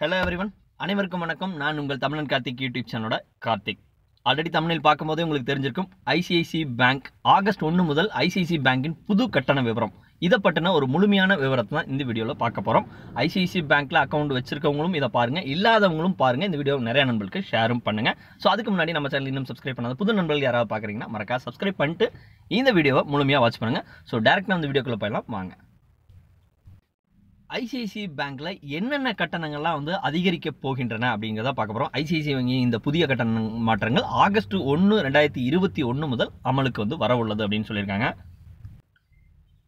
hello everyone அனைவருக்கும் வணக்கம் நான் உங்கள் தமிழன் கார்த்திக் யூடியூப் சேனலோட கார்த்திக் ஆல்ரெடி தமிழில் பார்க்கும்போதே உங்களுக்கு தெரிஞ்சிருக்கும் ஐசிஐசி பேங்க் ஆகஸ்ட் ஒன்று முதல் ஐசிஐசி பேங்கின் புது கட்டண விவரம் இதை பற்றின ஒரு முழுமையான விவரத்தை தான் இந்த வீடியோவில் பார்க்க போகிறோம் ஐசிஐசி பேங்க்கில் அக்கௌண்ட் வச்சிருக்கவங்களும் இதை பாருங்கள் இல்லாதவங்களும் பாருங்கள் இந்த வீடியோ நிறைய நண்பர்களுக்கு ஷேரும் பண்ணுங்கள் ஸோ அதுக்கு முன்னாடி நம்ம சேனல் இன்னும் சப்ஸ்கிரைப் பண்ணாத புது நண்பர்கள் யாராவது பார்க்குறீங்கன்னா மறக்கா சப்ஸ்கிரைப் பண்ணிட்டு இந்த வீடியோவை முழுமையாக வாட்ச் பண்ணுங்கள் ஸோ டேரெக்டாக அந்த வீடியோக்குள்ளே போயிடலாம் வாங்க ஐசிஐசிஐ பேங்க்கில் என்னென்ன கட்டணங்கள்லாம் வந்து அதிகரிக்க போகின்றன அப்படிங்கிறத பார்க்க போகிறோம் ஐசிஐசிஐ வங்கி இந்த புதிய கட்டண மாற்றங்கள் ஆகஸ்ட் ஒன்று ரெண்டாயிரத்தி இருபத்தி ஒன்று முதல் அமலுக்கு வந்து வரவுள்ளது அப்படின்னு சொல்லியிருக்காங்க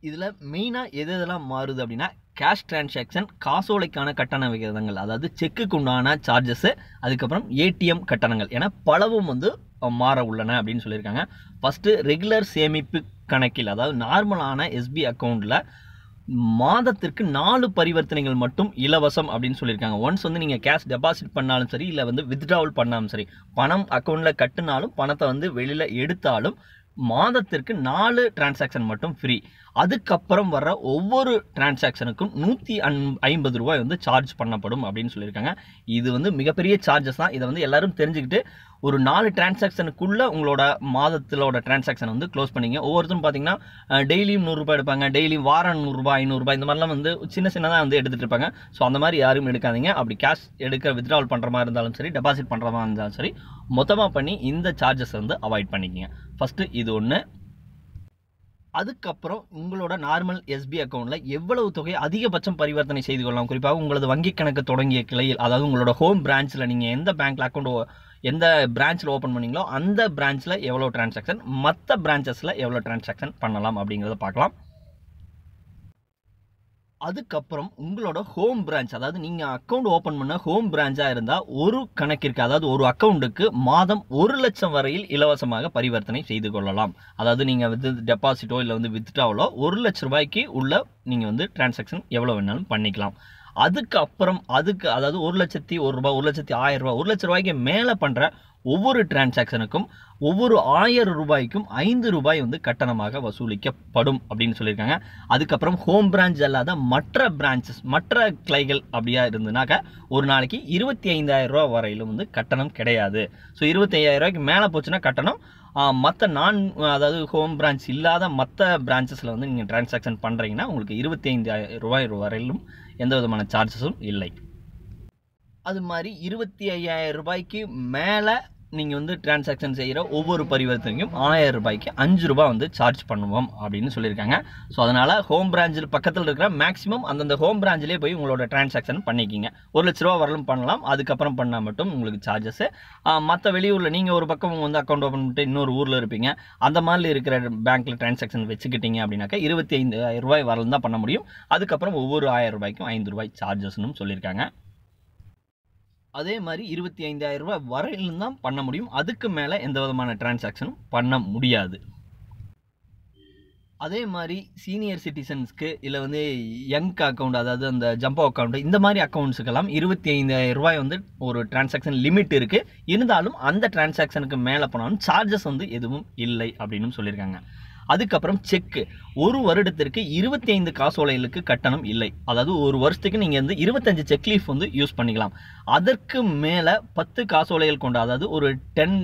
இதில் மெயினாக எது எதெல்லாம் மாறுது அப்படின்னா கேஷ் டிரான்சாக்ஷன் காசோலைக்கான கட்டண விகிதங்கள் அதாவது செக்குக்கு உண்டான சார்ஜஸ்ஸு அதுக்கப்புறம் ஏடிஎம் கட்டணங்கள் என பலவும் வந்து மாற உள்ளன அப்படின்னு சொல்லியிருக்காங்க ஃபஸ்ட்டு ரெகுலர் சேமிப்பு கணக்கில் அதாவது நார்மலான எஸ்பி அக்கௌண்ட்டில் மாதத்திற்கு நாலு பரிவர்த்தனைகள் மட்டும் இலவசம் அப்படின்னு சொல்லியிருக்காங்க ஒன்ஸ் வந்து நீங்கள் கேஷ் டெபாசிட் பண்ணாலும் சரி இல்லை வந்து வித்ட்ராவல் பண்ணாலும் சரி பணம் அக்கௌண்ட்டில் கட்டினாலும் பணத்தை வந்து வெளியில் எடுத்தாலும் மாதத்திற்கு நாலு டிரான்சாக்ஷன் மட்டும் ஃப்ரீ அதுக்கப்புறம் வர்ற ஒவ்வொரு டிரான்சாக்ஷனுக்கும் நூற்றி அன் ஐம்பது ரூபாய் வந்து சார்ஜ் பண்ணப்படும் அப்படின்னு சொல்லியிருக்காங்க இது வந்து மிகப்பெரிய சார்ஜஸ் தான் இதை வந்து எல்லாரும் தெரிஞ்சுக்கிட்டு ஒரு நாலு டிரான்சாக்ஷனுக்குள்ளே உங்களோட மாதத்திலோட டிரான்சாக்ஷன் வந்து க்ளோஸ் பண்ணிங்க ஒவ்வொருத்தரும் பார்த்தீங்கன்னா டெய்லியும் நூறுரூபா எடுப்பாங்க டெய்லியும் வாரம் நூறுரூபா ஐநூறுரூபா இந்த மாதிரிலாம் வந்து சின்ன சின்னதாக வந்து எடுத்துகிட்டு இருப்பாங்க ஸோ அந்த மாதிரி யாரும் எடுக்காதீங்க அப்படி கேஷ் எடுக்க வித்ட்ராவல் பண்ணுற மாதிரி இருந்தாலும் சரி டெபாசிட் பண்ணுற மாதிரி இருந்தாலும் சரி மொத்தமாக பண்ணி இந்த சார்ஜஸ் வந்து அவாய்ட் பண்ணிக்கிங்க ஃபஸ்ட்டு இது ஒன்று அதுக்கப்புறம் உங்களோட நார்மல் எஸ்பி அக்கௌண்ட்டில் எவ்வளவு தொகை அதிகபட்சம் பரிவர்த்தனை செய்து கொள்ளலாம் குறிப்பாக உங்களது வங்கி கணக்கு தொடங்கிய கிளையில் அதாவது உங்களோட ஹோம் பிரான்ச்சில் நீங்கள் எந்த பேங்க்கில் அக்கௌண்ட் எந்த பிரான்ச்சில் ஓப்பன் பண்ணிங்களோ அந்த பிரான்ச்சில் எவ்வளோ ட்ரான்சாக்ஷன் மற்ற பிரான்ச்சஸில் எவ்வளோ ட்ரான்சாக்ஷன் பண்ணலாம் அப்படிங்கிறத பார்க்கலாம் அதுக்கப்புறம் உங்களோட ஹோம் பிரான்ச் அதாவது நீங்கள் அக்கௌண்ட் ஓப்பன் பண்ண ஹோம் பிரான்ச்சாக இருந்தால் ஒரு கணக்கிற்கு அதாவது ஒரு அக்கௌண்ட்டுக்கு மாதம் ஒரு லட்சம் வரையில் இலவசமாக பரிவர்த்தனை செய்து கொள்ளலாம் அதாவது நீங்கள் வந்து டெபாசிட்டோ இல்லை வந்து வித்ட்ராவலோ ஒரு லட்ச ரூபாய்க்கு உள்ள நீங்கள் வந்து டிரான்சாக்ஷன் எவ்வளோ வேணாலும் பண்ணிக்கலாம் அதுக்கு அப்புறம் அதுக்கு அதாவது ஒரு லட்சத்தி ஒரு ரூபாய் ஒரு லட்சத்தி ஆயிரம் ரூபாய் ஒரு லட்ச ரூபாய்க்கு மேலே பண்ணுற ஒவ்வொரு டிரான்சாக்ஷனுக்கும் ஒவ்வொரு ஆயிரம் ரூபாய்க்கும் ஐந்து ரூபாய் வந்து கட்டணமாக வசூலிக்கப்படும் அப்படின்னு சொல்லியிருக்காங்க அதுக்கப்புறம் ஹோம் பிரான்ச் அல்லாத மற்ற பிரான்ச்சஸ் மற்ற கிளைகள் அப்படியா இருந்ததுனாக்க ஒரு நாளைக்கு இருபத்தி ஐந்தாயிரம் ரூபா வரையிலும் வந்து கட்டணம் கிடையாது ஸோ இருபத்தி ஐயாயிரம் ரூபாய்க்கு மேலே போச்சுன்னா கட்டணம் மற்ற நான் அதாவது ஹோம் பிரான்ச் இல்லாத மற்ற பிரான்ச்சஸில் வந்து நீங்கள் டிரான்சாக்ஷன் பண்ணுறீங்கன்னா உங்களுக்கு இருபத்தி ஐந்தாயிரம் ரூபாய் வரையிலும் எந்த விதமான சார்ஜஸும் இல்லை அது மாதிரி இருபத்தி ஐயாயிரம் ரூபாய்க்கு மேலே நீங்கள் வந்து டிரான்சாக்ஷன் செய்கிற ஒவ்வொரு பரிவர்த்தனையும் ஆயிரம் ரூபாய்க்கு அஞ்சு ரூபா வந்து சார்ஜ் பண்ணுவோம் அப்படின்னு சொல்லியிருக்காங்க ஸோ அதனால் ஹோம் பிரான்ச்சில் பக்கத்தில் இருக்கிற மேக்ஸிமம் அந்தந்த ஹோம் பிரான்ச்சிலே போய் உங்களோட டிரான்சாக்ஷன் பண்ணிக்கிங்க ஒரு லட்ச ரூபா வரலும் பண்ணலாம் அதுக்கப்புறம் பண்ணால் மட்டும் உங்களுக்கு சார்ஜஸ் மற்ற வெளியூரில் நீங்கள் ஒரு பக்கம் வந்து அக்கௌண்ட் ஓப்பன் பண்ணிட்டு இன்னொரு ஊரில் இருப்பீங்க அந்த மாதிரி இருக்கிற பேங்க்கில் டிரான்சாக்ஷன் வச்சுக்கிட்டீங்க அப்படின்னாக்கா இருபத்தி ஐந்து ரூபாய் வரலும் தான் பண்ண முடியும் அதுக்கப்புறம் ஒவ்வொரு ஆயிரம் ரூபாய்க்கும் ஐந்து ரூபாய் சார்ஜஸ்னு சொல்லியிருக்காங்க அதே மாதிரி இருபத்தி ஐந்தாயிரம் ரூபாய் வரையிலும் தான் பண்ண முடியும் அதுக்கு மேலே எந்த விதமான டிரான்சாக்ஷனும் பண்ண முடியாது அதே மாதிரி சீனியர் சிட்டிசன்ஸ்க்கு இல்லை வந்து யங் அக்கௌண்ட் அதாவது அந்த ஜம்போ அக்கௌண்ட் இந்த மாதிரி அக்கௌண்ட்ஸுக்கெல்லாம் இருபத்தி ஐந்தாயிரம் ரூபாய் வந்து ஒரு டிரான்சாக்ஷன் லிமிட் இருக்குது இருந்தாலும் அந்த டிரான்சாக்ஷனுக்கு மேலே போனாலும் சார்ஜஸ் வந்து எதுவும் இல்லை அப்படின்னு சொல்லியிருக்காங்க அதுக்கப்புறம் செக்கு ஒரு வருடத்திற்கு இருபத்தி ஐந்து காசோலைகளுக்கு கட்டணம் இல்லை அதாவது ஒரு வருஷத்துக்கு நீங்கள் வந்து இருபத்தஞ்சு செக் லீஃப் வந்து யூஸ் பண்ணிக்கலாம் அதற்கு மேலே பத்து காசோலைகள் கொண்ட அதாவது ஒரு டென்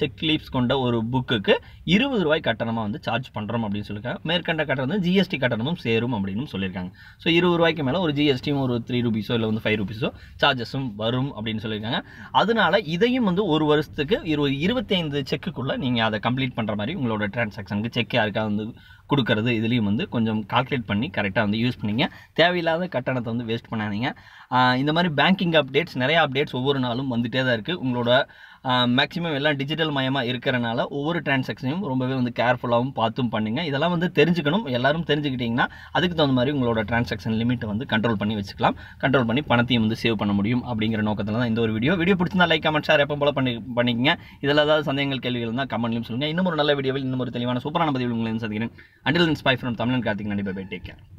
செக் லீஃப்ஸ் கொண்ட ஒரு புக்குக்கு இருபது ரூபாய் கட்டணமாக வந்து சார்ஜ் பண்ணுறோம் அப்படின்னு சொல்லியிருக்காங்க மேற்கண்ட கட்டணம் வந்து ஜிஎஸ்டி கட்டணமும் சேரும் அப்படின்னு சொல்லியிருக்காங்க ஸோ இருபது ரூபாய்க்கு மேலே ஒரு ஜிஎஸ்டியும் ஒரு த்ரீ ருபீஸோ இல்லை வந்து ஃபைவ் ருபீஸோ சார்ஜஸும் வரும் அப்படின்னு சொல்லியிருக்காங்க அதனால இதையும் வந்து ஒரு வருஷத்துக்கு இருபது இருபத்தைந்து செக்குக்குள்ளே நீங்கள் அதை கம்ப்ளீட் பண்ணுற மாதிரி உங்களோட டிரான்சாக்ஷனுக்கு செக் யாருக்காவது வந்து கொடுக்கறது இதுலேயும் வந்து கொஞ்சம் கால்குலேட் பண்ணி கரெக்டாக வந்து யூஸ் பண்ணிங்க தேவையில்லாத கட்டணத்தை வந்து வேஸ்ட் பண்ணாதீங்க இந்த மாதிரி பேங்கிங் அப்டேட்ஸ் நிறையா அப்டேட்ஸ் ஒவ்வொரு நாளும் வந்துகிட்டே தான் இருக்குது உங்களோட மேக்ஸிமம் எல்லாம் டிஜிட்டல் மயமாக இருக்கிறனால ஒவ்வொரு டிரான்சாக்ஷனையும் ரொம்பவே வந்து கேர்ஃபுல்லாகவும் பார்த்தும் பண்ணுங்கள் இதெல்லாம் வந்து தெரிஞ்சுக்கணும் எல்லாரும் தெரிஞ்சுக்கிட்டிங்கன்னா அதுக்கு தகுந்த மாதிரி உங்களோட டிரான்சாக்ஷன் லிமிட்டை வந்து கண்ட்ரோல் பண்ணி வச்சுக்கலாம் கண்ட்ரோல் பண்ணி பணத்தையும் வந்து சேவ் பண்ண முடியும் அப்படிங்கிற நோக்கத்தில் தான் இந்த ஒரு வீடியோ வீடியோ பிடிச்சிருந்தா லைக் கமெண்ட் ஷேர் எப்போ போல பண்ணி பண்ணிக்கங்க இதில் ஏதாவது சந்தேகங்கள் கேள்விகள் இருந்தால் கமெண்ட்லையும் சொல்லுங்கள் இன்னும் ஒரு நல்ல வீடியோவில் இன்னும் ஒரு தெளிவான சூப்பரான பதிவு உங்களை சந்திக்கிறேன் அண்டில் இன்ஸ்பை ஃப்ரம் தமிழன் கார்த்திக் நடிப்பை டேக் கேர்